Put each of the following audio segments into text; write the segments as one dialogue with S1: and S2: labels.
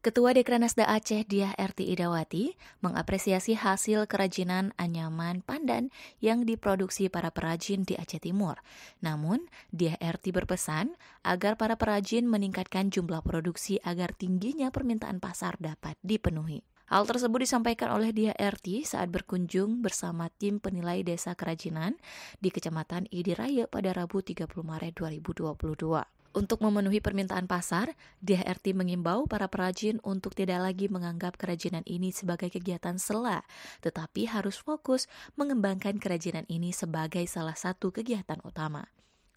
S1: Ketua Dekranasda Aceh Diah RT Idawati mengapresiasi hasil kerajinan anyaman pandan yang diproduksi para perajin di Aceh Timur. Namun, Diah RT berpesan agar para perajin meningkatkan jumlah produksi agar tingginya permintaan pasar dapat dipenuhi. Hal tersebut disampaikan oleh Diah RT saat berkunjung bersama tim penilai desa kerajinan di Kecamatan Idiraya pada Rabu 30 Maret 2022. Untuk memenuhi permintaan pasar, DHRT mengimbau para perajin untuk tidak lagi menganggap kerajinan ini sebagai kegiatan sela, tetapi harus fokus mengembangkan kerajinan ini sebagai salah satu kegiatan utama.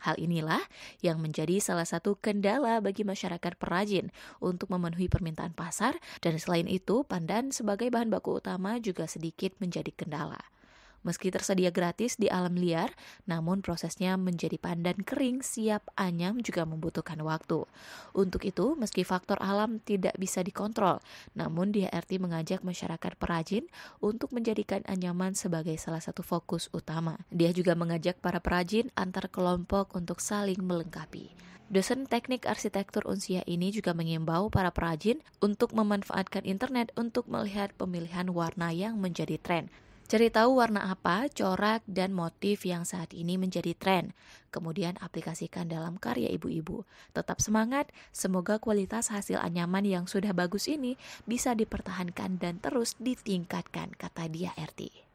S1: Hal inilah yang menjadi salah satu kendala bagi masyarakat perajin untuk memenuhi permintaan pasar, dan selain itu, pandan sebagai bahan baku utama juga sedikit menjadi kendala. Meski tersedia gratis di alam liar, namun prosesnya menjadi pandan kering siap anyam juga membutuhkan waktu. Untuk itu, meski faktor alam tidak bisa dikontrol, namun DHRT mengajak masyarakat perajin untuk menjadikan anyaman sebagai salah satu fokus utama. Dia juga mengajak para perajin antar kelompok untuk saling melengkapi. Dosen teknik arsitektur Unsia ini juga mengimbau para perajin untuk memanfaatkan internet untuk melihat pemilihan warna yang menjadi tren. Cari tahu warna apa, corak, dan motif yang saat ini menjadi tren. Kemudian aplikasikan dalam karya ibu-ibu. Tetap semangat, semoga kualitas hasil anyaman yang sudah bagus ini bisa dipertahankan dan terus ditingkatkan, kata dia RT.